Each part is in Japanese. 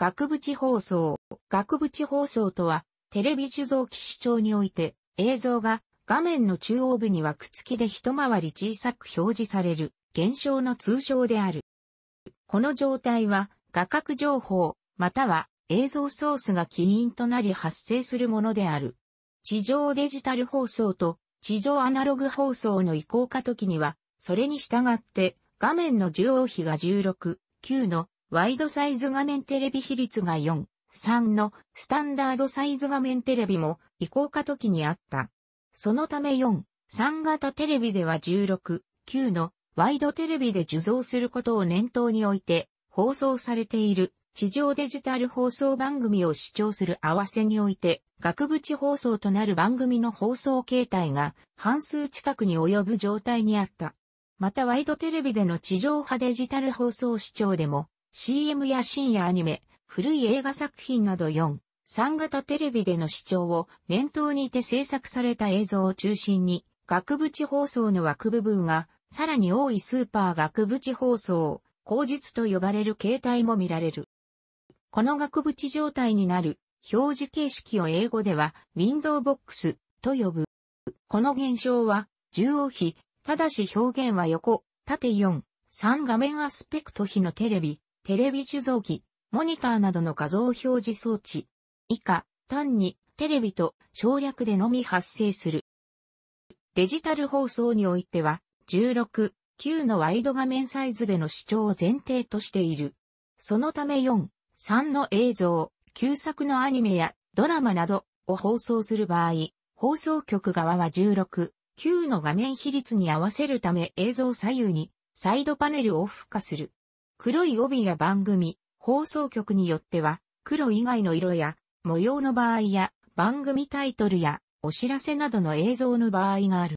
額縁放送。額縁放送とは、テレビ受像機視聴において、映像が画面の中央部に枠付きで一回り小さく表示される、現象の通称である。この状態は、画角情報、または映像ソースが起因となり発生するものである。地上デジタル放送と地上アナログ放送の移行化時には、それに従って画面の受容比が16、9のワイドサイズ画面テレビ比率が4、3のスタンダードサイズ画面テレビも移行化時にあった。そのため4、3型テレビでは16、9のワイドテレビで受像することを念頭に置いて放送されている地上デジタル放送番組を視聴する合わせにおいて額縁放送となる番組の放送形態が半数近くに及ぶ状態にあった。またワイドテレビでの地上波デジタル放送視聴でも CM や深夜アニメ、古い映画作品など4、3型テレビでの視聴を念頭にて制作された映像を中心に、額縁放送の枠部分が、さらに多いスーパー額縁放送、口実と呼ばれる形態も見られる。この額縁状態になる表示形式を英語ではウィンドウボックスと呼ぶ。この現象は重要比、ただし表現は横、縦4、3画面アスペクト比のテレビ、テレビ受像機、モニターなどの画像表示装置。以下、単にテレビと省略でのみ発生する。デジタル放送においては、16、9のワイド画面サイズでの視聴を前提としている。そのため4、3の映像、旧作のアニメやドラマなどを放送する場合、放送局側は16、9の画面比率に合わせるため映像左右にサイドパネルを付加する。黒い帯や番組、放送局によっては、黒以外の色や、模様の場合や、番組タイトルや、お知らせなどの映像の場合がある。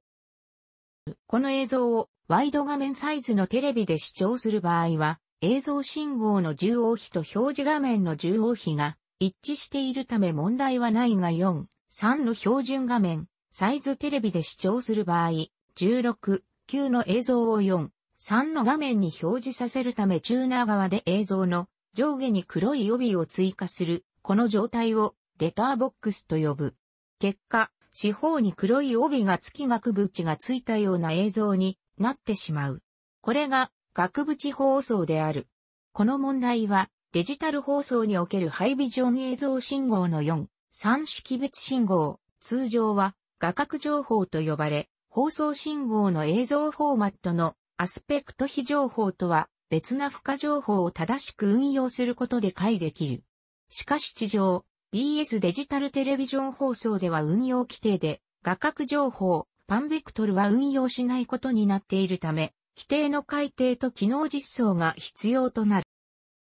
この映像をワイド画面サイズのテレビで視聴する場合は、映像信号の重応比と表示画面の重応比が一致しているため問題はないが4、3の標準画面、サイズテレビで視聴する場合、16、9の映像を4、3の画面に表示させるためチューナー側で映像の上下に黒い帯を追加する、この状態をレターボックスと呼ぶ。結果、四方に黒い帯が付き額縁がついたような映像になってしまう。これが額縁放送である。この問題はデジタル放送におけるハイビジョン映像信号の4、3識別信号、通常は画角情報と呼ばれ、放送信号の映像フォーマットのアスペクト比情報とは別な付加情報を正しく運用することで解できる。しかし地上、BS デジタルテレビジョン放送では運用規定で、画角情報、パンベクトルは運用しないことになっているため、規定の改定と機能実装が必要とな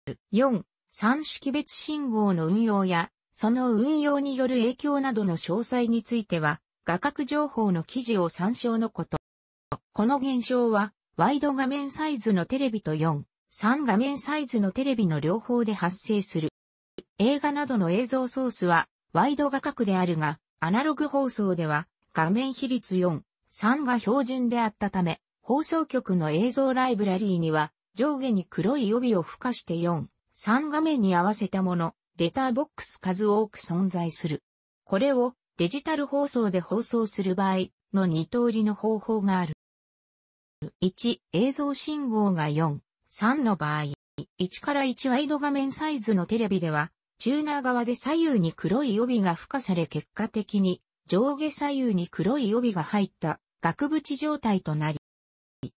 る。4、3識別信号の運用や、その運用による影響などの詳細については、画角情報の記事を参照のこと。この現象は、ワイド画面サイズのテレビと4、3画面サイズのテレビの両方で発生する。映画などの映像ソースは、ワイド画角であるが、アナログ放送では、画面比率4、3が標準であったため、放送局の映像ライブラリーには、上下に黒い帯を付加して4、3画面に合わせたもの、レターボックス数多く存在する。これをデジタル放送で放送する場合の二通りの方法がある。1、映像信号が4、3の場合、1から1ワイド画面サイズのテレビでは、チューナー側で左右に黒い帯が付加され結果的に上下左右に黒い帯が入った額縁状態となり、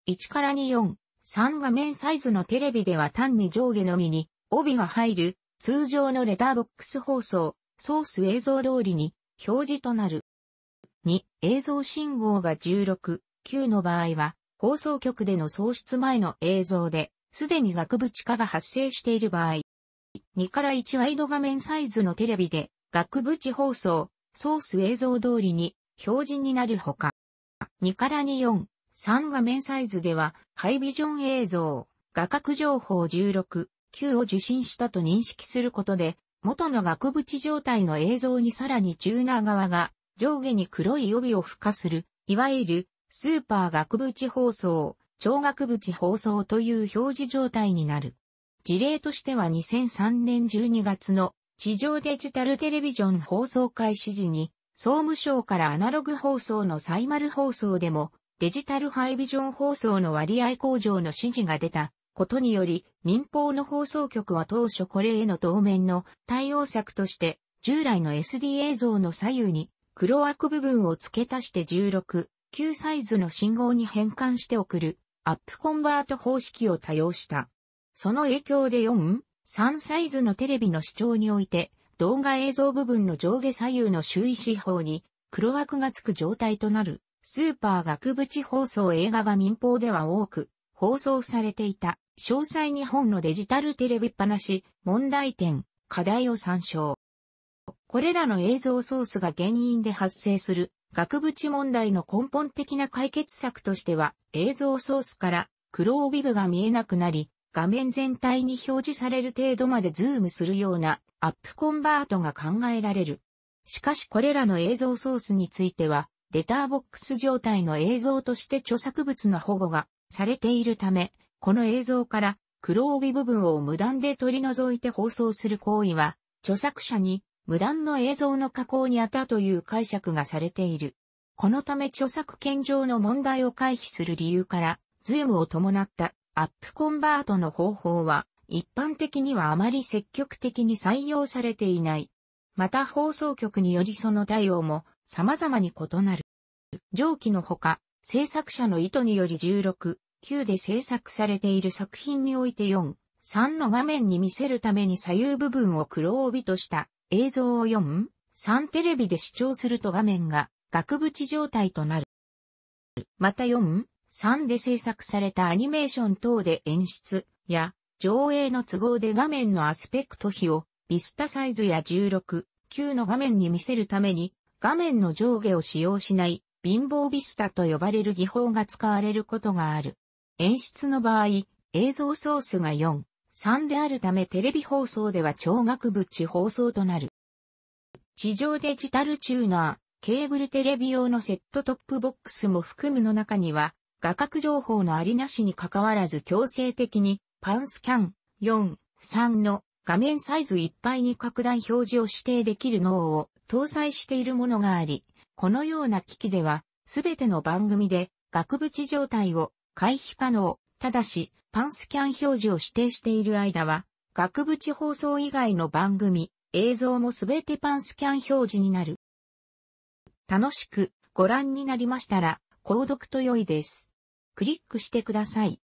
1から2、4、3画面サイズのテレビでは単に上下のみに帯が入る通常のレダーボックス放送、ソース映像通りに表示となる。2、映像信号が16、9の場合は放送局での創出前の映像で、すでに額縁化が発生している場合、2から1ワイド画面サイズのテレビで、額縁放送、ソース映像通りに表示になるほか、2から2、4、3画面サイズでは、ハイビジョン映像、画角情報16、9を受信したと認識することで、元の額縁状態の映像にさらにチューナー側が上下に黒い帯を付加する、いわゆるスーパー額縁放送、超額縁放送という表示状態になる。事例としては2003年12月の地上デジタルテレビジョン放送開始時に、総務省からアナログ放送のサイマル放送でも、デジタルハイビジョン放送の割合向上の指示が出たことにより、民放の放送局は当初これへの当面の対応策として、従来の SD 映像の左右に黒枠部分を付け足して16旧サイズの信号に変換して送るアップコンバート方式を多用した。その影響で 4? 3サイズのテレビの視聴において、動画映像部分の上下左右の周囲四方に黒枠がつく状態となる、スーパー額縁放送映画が民放では多く放送されていた、詳細日本のデジタルテレビっぱなし、問題点、課題を参照。これらの映像ソースが原因で発生する額縁問題の根本的な解決策としては、映像ソースから黒帯部が見えなくなり、画面全体に表示される程度までズームするようなアップコンバートが考えられる。しかしこれらの映像ソースについては、レターボックス状態の映像として著作物の保護がされているため、この映像から黒帯部分を無断で取り除いて放送する行為は、著作者に無断の映像の加工にあったという解釈がされている。このため著作権上の問題を回避する理由から、ズームを伴ったアップコンバートの方法は、一般的にはあまり積極的に採用されていない。また放送局によりその対応も様々に異なる。上記のほか、制作者の意図により16、9で制作されている作品において4、3の画面に見せるために左右部分を黒帯とした映像を4.3テレビで視聴すると画面が額縁状態となる。また4.3で制作されたアニメーション等で演出や上映の都合で画面のアスペクト比をビスタサイズや16、9の画面に見せるために画面の上下を使用しない貧乏ビスタと呼ばれる技法が使われることがある。演出の場合、映像ソースが4、3であるためテレビ放送では超額縁放送となる。地上デジタルチューナー、ケーブルテレビ用のセットトップボックスも含むの中には、画角情報のありなしに関わらず強制的に、パンスキャン4、3の画面サイズいっぱいに拡大表示を指定できる脳を搭載しているものがあり、このような機器では、すべての番組で額縁状態を回避可能、ただし、パンスキャン表示を指定している間は、額縁放送以外の番組、映像もすべてパンスキャン表示になる。楽しくご覧になりましたら、購読と良いです。クリックしてください。